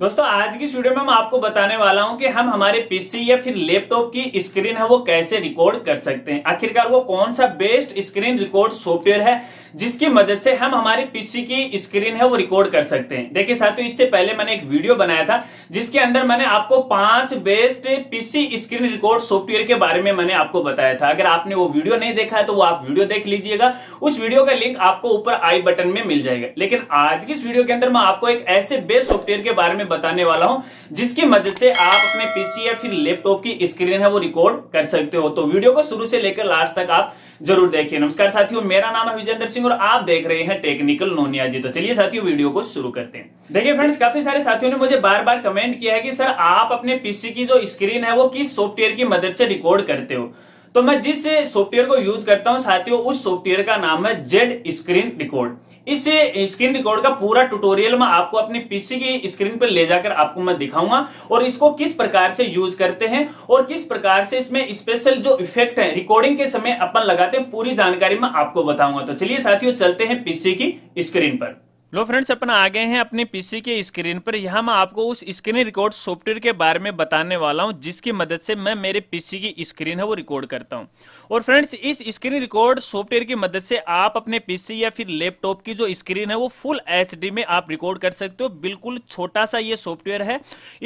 दोस्तों आज की वीडियो में मैं आपको बताने वाला हूं कि हम हमारे पीसी या फिर लैपटॉप की स्क्रीन है वो कैसे रिकॉर्ड कर सकते हैं आखिरकार वो कौन सा बेस्ट स्क्रीन रिकॉर्ड सॉफ्टवेयर है जिसकी मदद से हम हमारे पीसी की स्क्रीन है वो रिकॉर्ड कर सकते हैं देखिए साथियों इससे पहले मैंने एक वीडियो बनाया था जिसके अंदर मैंने आपको पांच best PC screen record software के बारे में मैंने आपको बताया था अगर आपने वो वीडियो नहीं देखा है तो वो आप वीडियो देख लीजिएगा उस वीडियो का लिंक आपको ऊपर आई बटन में मिल जाएगा लेकिन आज की इस वीडियो के अंदर मैं आपको एक ऐसे बेस्ट सॉफ्टवेयर के बारे में बताने वाला हूं जिसकी मदद से आप अपने पीसी या फिर लैपटॉप की स्क्रीन है वो रिकॉर्ड कर सकते हो तो वीडियो को शुरू से लेकर लास्ट तक आप जरूर देखिए नमस्कार साथियों मेरा नाम है विजेंद्र सिंह और आप देख रहे हैं टेक्निकल नोनिया जी तो चलिए साथियों वीडियो को शुरू करते हैं देखिए फ्रेंड्स काफी सारे साथियों ने मुझे बार बार कमेंट किया है कि सर आप अपने पीसी की जो स्क्रीन है वो किस सॉफ्टवेयर की मदद से रिकॉर्ड करते हो तो मैं जिस सॉफ्टवेयर को यूज करता हूं साथियों उस सॉफ्टवेयर का नाम है जेड स्क्रीन रिकॉर्ड इस स्क्रीन eh, रिकॉर्ड का पूरा ट्यूटोरियल मैं आपको अपनी पीसी की स्क्रीन पर ले जाकर आपको मैं दिखाऊंगा और इसको किस प्रकार से यूज करते हैं और किस प्रकार से इसमें स्पेशल जो इफेक्ट है रिकॉर्डिंग के समय अपन लगाते हैं पूरी जानकारी मैं आपको बताऊंगा तो चलिए साथियों चलते हैं पीसी की स्क्रीन पर लो फ्रेंड्स अपन आ गए हैं अपने पीसी के स्क्रीन पर यहाँ मैं आपको उस स्क्रीन रिकॉर्ड सॉफ्टवेयर के बारे में बताने वाला हूँ जिसकी मदद से मैं मेरे पीसी की स्क्रीन है वो रिकॉर्ड करता हूँ और फ्रेंड्स इस स्क्रीन रिकॉर्ड सॉफ्टवेयर की मदद से आप अपने पीसी या फिर लैपटॉप की जो स्क्रीन है वो फुल एच में आप रिकॉर्ड कर सकते हो बिल्कुल छोटा सा ये सॉफ्टवेयर है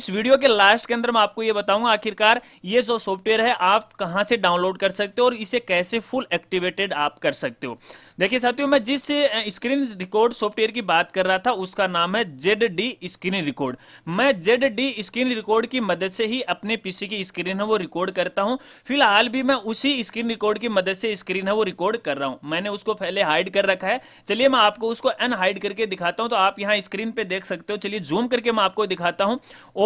इस वीडियो के लास्ट के अंदर मैं आपको ये बताऊंगा आखिरकार ये जो सॉफ्टवेयर है आप कहाँ से डाउनलोड कर सकते हो और इसे कैसे फुल एक्टिवेटेड आप कर सकते हो देखिए साथियों मैं जिस स्क्रीन रिकॉर्ड सॉफ्टवेयर की बात कर रहा था उसका नाम है जेड डी स्क्रीन रिकॉर्ड मैं जेड डी स्क्रीन रिकॉर्ड की मदद से ही अपने पीसी की स्क्रीन है वो रिकॉर्ड करता हूँ फिलहाल भी मैं उसी स्क्रीन रिकॉर्ड की मदद से स्क्रीन है वो रिकॉर्ड कर रहा हूँ मैंने उसको पहले हाइड कर रखा है चलिए मैं आपको उसको अनहाइड करके दिखाता हूँ तो आप यहाँ स्क्रीन पे देख सकते हो चलिए जूम करके मैं आपको दिखाता हूँ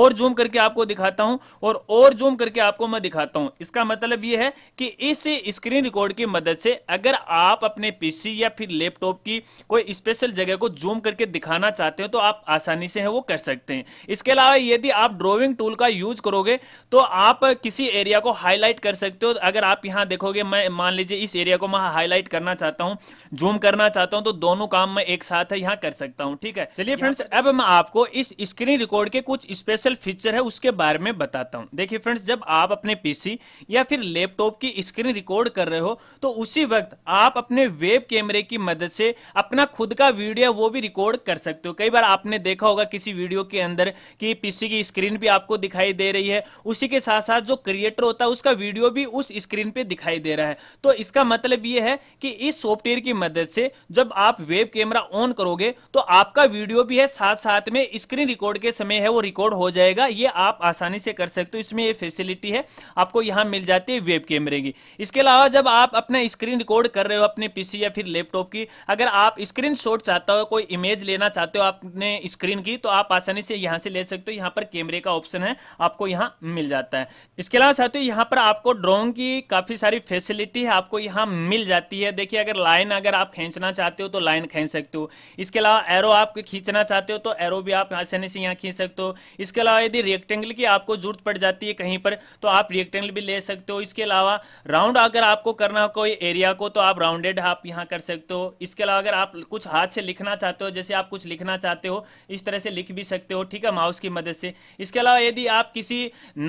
और जूम करके आपको दिखाता हूँ और और जूम करके आपको मैं दिखाता हूँ इसका मतलब ये है कि इस स्क्रीन रिकॉर्ड की मदद से अगर आप अपने पीसी पीसी या फिर लैपटॉप की कोई स्पेशल जगह को जूम करके दिखाना चाहते हो तो आप आसानी से है वो कर सकते हैं इसके अलावा यदि आप ड्रॉइंग टूल का यूज करोगे तो आप किसी एरिया को हाईलाइट कर सकते हो अगर आप यहाँ देखोगे मैं मान लीजिए इस एरिया को मैं हाईलाइट करना चाहता हूँ जूम करना चाहता हूँ तो दोनों काम मैं एक साथ है यहाँ कर सकता हूँ ठीक है चलिए फ्रेंड्स अब मैं आपको इस स्क्रीन रिकॉर्ड के कुछ स्पेशल फीचर है उसके बारे में बताता हूँ देखिए फ्रेंड्स जब आप अपने पीसी या फिर लैपटॉप की स्क्रीन रिकॉर्ड कर रहे हो तो उसी वक्त आप अपने वेब कैमरे की मदद से अपना खुद का वीडियो वो भी रिकॉर्ड कर सकते हो कई बार आपने देखा होगा किसी वीडियो के अंदर कि पीसी की स्क्रीन भी आपको दिखाई दे रही है उसी के साथ साथ जो क्रिएटर होता है उसका वीडियो भी उस स्क्रीन पे दिखाई दे रहा है तो इसका मतलब यह है कि इस सॉफ्टवेयर की मदद से जब आप वेब कैमरा ऑन करोगे तो आपका वीडियो भी है साथ साथ में स्क्रीन रिकॉर्ड के समय है वो रिकॉर्ड हो जाएगा ये आप आसानी से कर सकते हो इसमें ये फैसिलिटी है आपको यहां मिल जाती है वेब कैमरे की इसके अलावा जब आप अपना स्क्रीन रिकॉर्ड कर रहे हो अपने पीसी या फिर लैपटॉप की अगर आप स्क्रीन चाहते हो कोई इमेज लेना चाहते हो आपने स्क्रीन की तो आप आसानी से यहाँ से ले सकते हो यहाँ पर कैमरे का ऑप्शन है आपको यहाँ मिल जाता है इसके अलावा साथियों यहाँ पर आपको ड्रोन की काफी सारी फैसिलिटी है आपको यहाँ मिल जाती है देखिए अगर लाइन अगर आप खींचना चाहते हो तो लाइन खींच सकते हो इसके अलावा एरो आप खींचना चाहते हो तो एरो भी आप आसानी से यहाँ खींच सकते हो इसके अलावा यदि रेक्टेंगल की आपको जरूरत पड़ जाती है कहीं पर तो आप रेक्टेंगल भी ले सकते हो इसके अलावा राउंड अगर आपको करना हो कोई एरिया को तो आप राउंडेड आप यहाँ यहाँ कर सकते हो इसके अलावा अगर आप कुछ हाथ से लिखना चाहते हो जैसे आप कुछ लिखना चाहते हो इस तरह से लिख भी सकते हो ठीक है माउस की मदद से इसके अलावा यदि आप किसी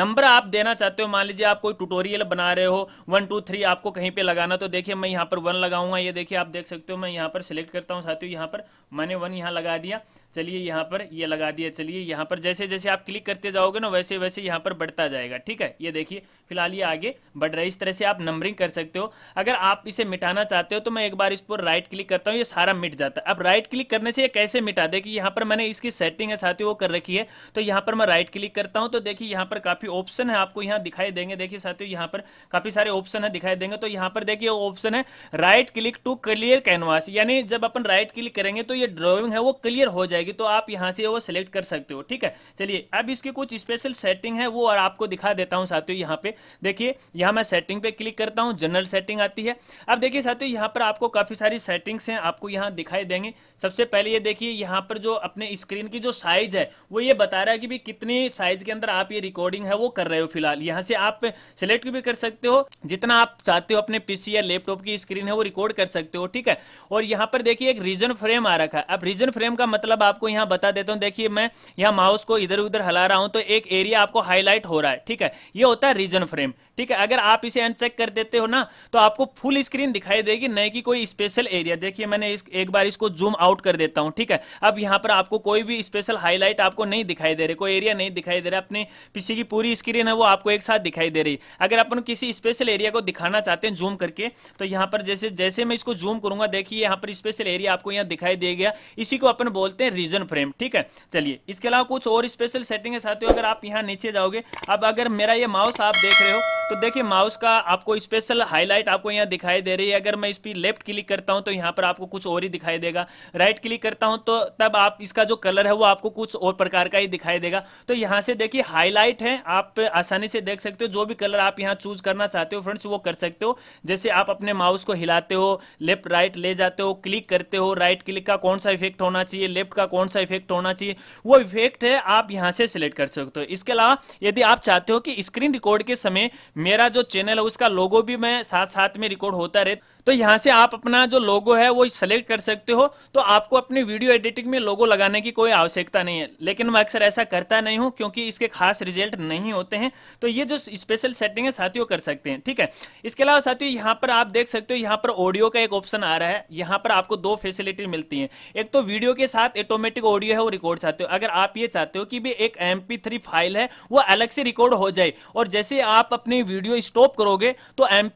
नंबर आप देना चाहते हो मान लीजिए आप कोई ट्यूटोरियल बना रहे हो वन टू थ्री आपको कहीं पर लगाना तो देखिए मैं यहाँ पर वन लगाऊंगा ये देखिए आप देख सकते हो मैं यहाँ पर सिलेक्ट करता हूँ साथियों यहाँ पर मैंने वन यहाँ लगा दिया चलिए यहाँ पर ये यह लगा दिया चलिए यहाँ पर जैसे जैसे आप क्लिक करते जाओगे ना वैसे वैसे यहाँ पर बढ़ता जाएगा ठीक है ये देखिए फिलहाल ये आगे बढ़ रहा है इस तरह से आप नंबरिंग कर सकते हो अगर आप इसे मिटाना चाहते हो तो मैं एक बार इस पर राइट क्लिक करता हूँ ये सारा मिट जाता है अब राइट क्लिक करने से ये कैसे मिटा देखिए यहाँ पर मैंने इसकी सेटिंग है साथियों वो कर रखी है तो यहाँ पर मैं राइट क्लिक करता हूँ तो देखिए यहाँ पर काफी ऑप्शन है आपको यहाँ दिखाई देंगे देखिए साथियों यहाँ पर काफी सारे ऑप्शन है दिखाई देंगे तो यहाँ पर देखिए ऑप्शन है right click to clear canvas यानी जब अपन राइट क्लिक करेंगे तो ये ड्रॉइंग है वो क्लियर हो जाएगी जाएगी तो आप यहाँ से वो सिलेक्ट कर सकते हो ठीक है चलिए अब इसके कुछ स्पेशल सेटिंग है वो और आपको दिखा देता हूँ साथियों यहाँ पे देखिए यहाँ मैं सेटिंग पे क्लिक करता हूँ जनरल सेटिंग आती है अब देखिए साथियों यहाँ पर आपको काफ़ी सारी सेटिंग्स हैं आपको यहाँ दिखाई देंगे सबसे पहले ये देखिए यहाँ पर जो अपने स्क्रीन की जो साइज है वो ये बता रहा है कि भी कितनी साइज के अंदर आप ये रिकॉर्डिंग है वो कर रहे हो फिलहाल यहाँ से आप सिलेक्ट भी कर सकते हो जितना आप चाहते हो अपने पीसी या लैपटॉप की स्क्रीन है वो रिकॉर्ड कर सकते हो ठीक है और यहाँ पर देखिए एक रीजन फ्रेम आ रखा है अब रीजन फ्रेम का मतलब आप आपको यहां बता देता हूं देखिए मैं यहां माउस को इधर उधर हला रहा हूं तो एक एरिया आपको हाईलाइट हो रहा है ठीक है ये होता है रीजन फ्रेम ठीक है अगर आप इसे अनचेक कर देते हो ना तो आपको फुल स्क्रीन दिखाई देगी न कि कोई स्पेशल एरिया देखिए मैंने इस, एक बार इसको जूम आउट कर देता हूं ठीक है अब यहां पर आपको कोई भी स्पेशल हाईलाइट आपको नहीं दिखाई दे रही कोई एरिया नहीं दिखाई दे रहा अपने पीछे की पूरी स्क्रीन है वो आपको एक साथ दिखाई दे रही अगर अपन किसी स्पेशल एरिया को दिखाना चाहते हैं जूम करके तो यहाँ पर जैसे जैसे मैं इसको जूम करूंगा देखिए यहाँ पर स्पेशल एरिया आपको यहाँ दिखाई दे गया इसी को अपन बोलते हैं रीजन फ्रेम ठीक है चलिए इसके अलावा कुछ और स्पेशल सेटिंग है साथियों अगर आप यहाँ नीचे जाओगे अब अगर मेरा ये माउस आप देख रहे हो तो देखिए माउस का आपको स्पेशल हाईलाइट आपको यहाँ दिखाई दे रही है अगर मैं इस पर लेफ्ट क्लिक करता हूँ तो यहाँ पर आपको कुछ और ही दिखाई देगा राइट क्लिक करता हूँ तो तब आप इसका जो कलर है वो आपको कुछ और प्रकार का ही दिखाई देगा तो यहाँ से देखिए हाईलाइट है आप आसानी से देख सकते हो जो भी कलर आप यहाँ चूज करना चाहते हो फ्रेंड्स वो कर सकते हो जैसे आप अपने माउस को हिलाते हो लेफ्ट राइट ले जाते हो क्लिक करते हो राइट क्लिक का कौन सा इफेक्ट होना चाहिए लेफ्ट का कौन सा इफेक्ट होना चाहिए वो इफेक्ट है आप यहाँ से सिलेक्ट कर सकते हो इसके अलावा यदि आप चाहते हो कि स्क्रीन रिकॉर्ड के समय मेरा जो चैनल है उसका लोगो भी मैं साथ साथ में रिकॉर्ड होता रहे तो यहाँ से आप अपना जो लोगो है वो सेलेक्ट कर सकते हो तो आपको अपनी वीडियो एडिटिंग में लोगो लगाने की कोई आवश्यकता नहीं है लेकिन मैं अक्सर ऐसा करता नहीं हूँ क्योंकि इसके खास रिजल्ट नहीं होते हैं तो ये जो स्पेशल सेटिंग है साथियों कर सकते हैं ठीक है इसके अलावा साथियों यहाँ पर आप देख सकते हो यहाँ पर ऑडियो का एक ऑप्शन आ रहा है यहाँ पर आपको दो फैसिलिटी मिलती है एक तो वीडियो के साथ ऑटोमेटिक ऑडियो है वो रिकॉर्ड चाहते हो अगर आप ये चाहते हो कि भी एक एम फाइल है वो अलग से रिकॉर्ड हो जाए और जैसे आप अपनी वीडियो स्टॉप करोगे तो एम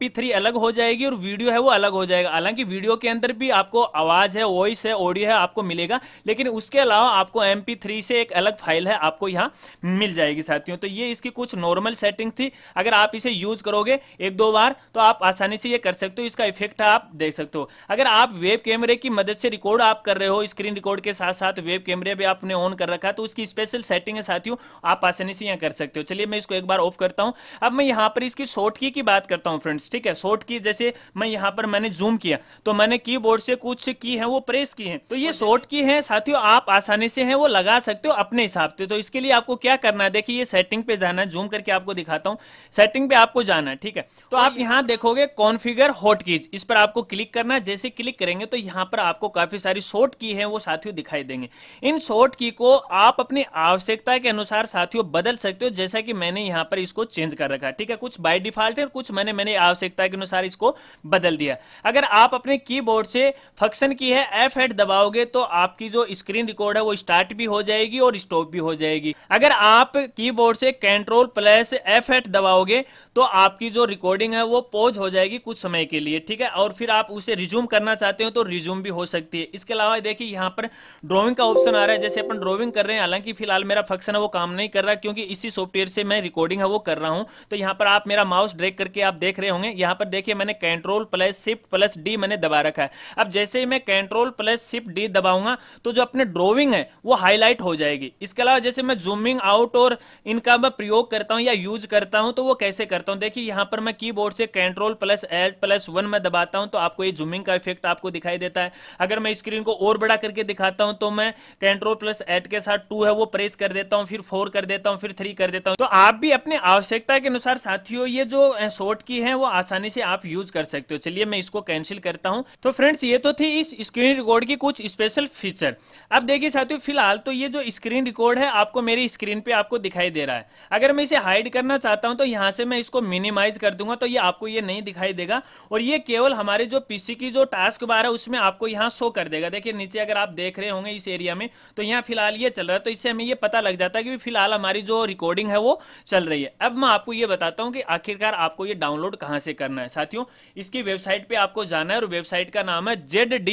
अलग हो जाएगी और वीडियो है वो अलग हो जाएगा हालांकि वीडियो के अंदर भी आपको आवाज है वॉइस है ऑडियो है आपको मिलेगा लेकिन उसके अलावा आपको एम से एक अलग फाइल है आपको यहाँ मिल जाएगी साथियों तो ये इसकी कुछ नॉर्मल सेटिंग थी अगर आप इसे यूज करोगे एक दो बार तो आप आसानी से ये कर सकते हो इसका इफेक्ट आप देख सकते हो अगर आप वेब कैमरे की मदद से रिकॉर्ड आप कर रहे हो स्क्रीन रिकॉर्ड के साथ साथ वेब कैमरे भी आपने ऑन कर रखा है तो उसकी स्पेशल सेटिंग है साथियों आप आसानी से यहाँ कर सकते हो चलिए मैं इसको एक बार ऑफ करता हूँ अब मैं यहाँ पर इसकी शॉर्ट की की बात करता हूँ फ्रेंड्स ठीक है शॉर्ट की जैसे मैं यहाँ पर मैंने जूम किया तो मैंने कीबोर्ड से कुछ की है वो प्रेस की है तो ये शॉर्ट की है साथियों आप आसानी से है वो लगा सकते हो अपने हिसाब से तो इसके लिए आपको क्या करना है देखिए ये सेटिंग पे जाना है जूम करके आपको दिखाता हूँ सेटिंग पे आपको जाना है ठीक है तो आप यहाँ देखोगे कॉन्फिगर हॉट कीज इस पर आपको क्लिक करना है जैसे क्लिक करेंगे तो यहाँ पर आपको काफी सारी शॉर्ट की है वो साथियों दिखाई देंगे इन शॉर्ट की को आप अपनी आवश्यकता के अनुसार साथियों बदल सकते हो जैसा कि मैंने यहाँ पर इसको चेंज कर रखा है ठीक है कुछ बाय डिफॉल्ट है कुछ मैंने मैंने आवश्यकता के अनुसार इसको बदल दिया अगर आप अपने कीबोर्ड से फंक्शन की है एफ हेड दबाओगे तो आपकी जो स्क्रीन रिकॉर्ड है वो स्टार्ट भी हो जाएगी और स्टॉप भी हो जाएगी अगर आप कीबोर्ड से कंट्रोल प्लस एफ हेड दबाओगे तो आपकी जो रिकॉर्डिंग है वो पॉज हो जाएगी कुछ समय के लिए ठीक है और फिर आप उसे रिज्यूम करना चाहते हो तो रिज्यूम भी हो सकती है इसके अलावा देखिए यहाँ पर ड्रॉइंग का ऑप्शन आ रहा है जैसे अपन ड्रॉइंग कर रहे हैं हालांकि फिलहाल मेरा फंक्शन है वो काम नहीं कर रहा क्योंकि इसी सॉफ्टवेयर से मैं रिकॉर्डिंग है वो कर रहा हूँ तो यहाँ पर आप मेरा माउस ड्रेक करके आप देख रहे होंगे यहाँ पर देखिए मैंने control plus shift plus D मैंने दबा रखा है अब जैसे ही मैं कंट्रोल प्लस शिफ्ट डी दबाऊंगा तो जो अपने ड्रॉइंग है वो हाईलाइट हो जाएगी इसके अलावा जैसे मैं जूमिंग आउट और इनका मैं प्रयोग करता हूँ या यूज करता हूँ तो वो कैसे करता हूँ देखिए यहाँ पर मैं कीबोर्ड से control plus L plus one में दबाता हूँ तो आपको ये जूमिंग का इफेक्ट आपको दिखाई देता है अगर मैं स्क्रीन को और बड़ा करके दिखाता हूँ तो मैं कंट्रोल प्लस एट के साथ टू है वो प्रेस कर देता हूँ फिर फोर कर देता हूँ फिर थ्री कर देता हूँ तो आप भी अपनी आवश्यकता के अनुसार साथियों ये जो शॉर्ट की है वो आसानी से आप यूज कर सकते हो चलिए मैं इसको कैंसिल करता हूँ तो फ्रेंड्स ये तो थी इस स्क्रीन रिकॉर्ड की कुछ स्पेशल फीचर अब देखिए साथियों फिलहाल तो ये जो स्क्रीन रिकॉर्ड है आपको मेरी स्क्रीन पे आपको दिखाई दे रहा है अगर मैं इसे हाइड करना चाहता हूँ तो यहाँ से मैं इसको मिनिमाइज कर दूंगा तो ये आपको ये नहीं दिखाई देगा और ये केवल हमारे जो पीसी की जो टास्क बार है उसमें आपको यहाँ शो कर देगा देखिए नीचे अगर आप देख रहे होंगे इस एरिया में तो यहाँ फिलहाल ये चल रहा है तो इससे हमें ये पता लग जाता है कि फिलहाल हमारी जो रिकॉर्डिंग है वो चल रही है अब मैं आपको ये बताता हूँ कि आखिरकार आपको ये डाउनलोड कहाँ से करना है साथियों इसकी वेबसाइट वेबसाइट पे आपको जाना है और वेबसाइट का नाम है जेड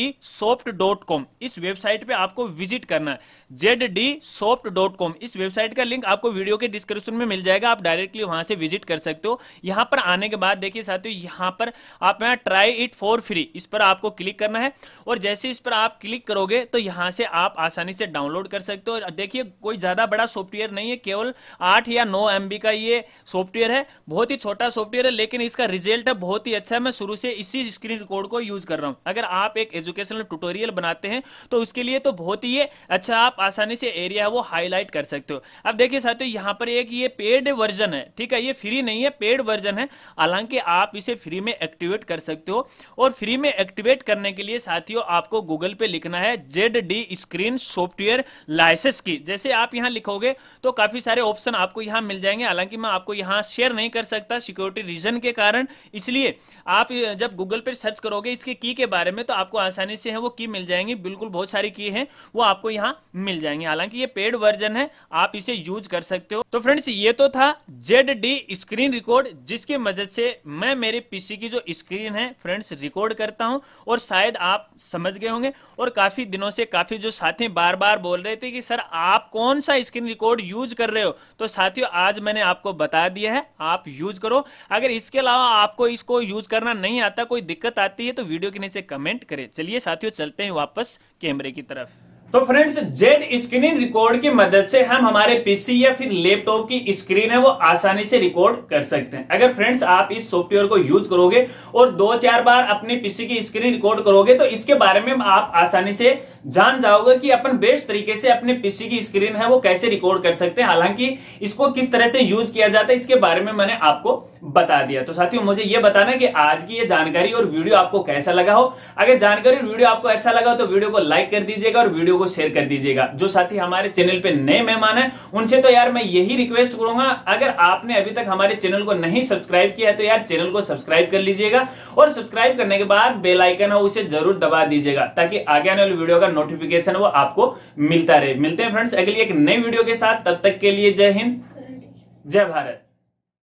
इस वेबसाइट पे आपको विजिट करना है जेड इस वेबसाइट का लिंक आपको वीडियो के डिस्क्रिप्शन में मिल जाएगा आप डायरेक्टली वहां से विजिट कर सकते हो यहां पर आने के बाद देखिए साथियों यहां पर आप यहां ट्राई इट फॉर फ्री इस पर आपको क्लिक करना है और जैसे इस पर आप क्लिक करोगे तो यहां से आप आसानी से डाउनलोड कर सकते हो देखिए कोई ज्यादा बड़ा सॉफ्टवेयर नहीं है केवल आठ या नौ एमबी का ये सॉफ्टवेयर है बहुत ही छोटा सॉफ्टवेयर है लेकिन इसका रिजल्ट बहुत ही अच्छा है मैं शुरू से इसी उसी स्क्रीन रिकॉर्ड को यूज कर रहा हूं अगर आप एक एजुकेशनल ट्यूटोरियल बनाते हैं तो उसके लिए तो बहुत ही अच्छा आप आसानी से एरिया वो हाईलाइट कर सकते हो अब देखिए साथियों यहां पर एक ये पेड वर्जन है ठीक है ये फ्री नहीं है पेड वर्जन है हालांकि आप इसे फ्री में एक्टिवेट कर सकते हो और फ्री में एक्टिवेट करने के लिए साथियों आपको गूगल पे लिखना है Z D screen software license की जैसे आप यहां लिखोगे तो काफी सारे ऑप्शन आपको यहां मिल जाएंगे हालांकि मैं आपको यहां शेयर नहीं कर सकता सिक्योरिटी रीजन के कारण इसलिए आप जब गूगल पर सर्च करोगे इसके की के बारे में तो आपको आसानी से है वो की मिल जाएंगी बिल्कुल बहुत सारी की है वो आपको यहाँ मिल जाएंगे हालांकि ये पेड वर्जन है आप इसे यूज कर सकते हो तो फ्रेंड्स ये तो था जेड डी स्क्रीन रिकॉर्ड जिसकी मदद से मैं मेरे पीसी की जो स्क्रीन है फ्रेंड्स रिकॉर्ड करता हूँ और शायद आप समझ गए होंगे और काफी दिनों से काफी जो साथी बार बार बोल रहे थे कि सर आप कौन सा स्क्रीन रिकॉर्ड यूज कर रहे हो तो साथियों आज मैंने आपको बता दिया है आप यूज करो अगर इसके अलावा आपको इसको यूज करना नहीं आता कोई कोई दिक्कत आती है तो वीडियो के नीचे कमेंट करें चलिए साथियों चलते हैं वापस कैमरे की तरफ तो फ्रेंड्स जेड स्क्रीन रिकॉर्ड की मदद से हम हमारे पीसी या फिर लैपटॉप की स्क्रीन है वो आसानी से रिकॉर्ड कर सकते हैं अगर फ्रेंड्स आप इस सॉफ्टवेयर को यूज करोगे और दो चार बार अपने पीसी की स्क्रीन रिकॉर्ड करोगे तो इसके बारे में आप आसानी से जान जाओगे कि अपन बेस्ट तरीके से अपने पीसी की स्क्रीन है वो कैसे रिकॉर्ड कर सकते हैं हालांकि इसको किस तरह से यूज किया जाता है इसके बारे में मैंने आपको बता दिया तो साथियों मुझे ये बताना कि आज की ये जानकारी और वीडियो आपको कैसा लगा हो अगर जानकारी और वीडियो आपको अच्छा लगा हो तो वीडियो को लाइक कर दीजिएगा और वीडियो को शेयर कर दीजिएगा जो साथी हमारे चैनल पे नए मेहमान हैं उनसे तो यार मैं यही रिक्वेस्ट करूंगा अगर आपने अभी तक हमारे चैनल को नहीं सब्सक्राइब किया है तो यार चैनल को सब्सक्राइब कर लीजिएगा और सब्सक्राइब करने के बाद बेलाइकन है उसे जरूर दबा दीजिएगा ताकि आगे आने वाली वीडियो का नोटिफिकेशन वो आपको मिलता रहे मिलते हैं फ्रेंड्स अगली एक नई वीडियो के साथ तब तक के लिए जय हिंद जय भारत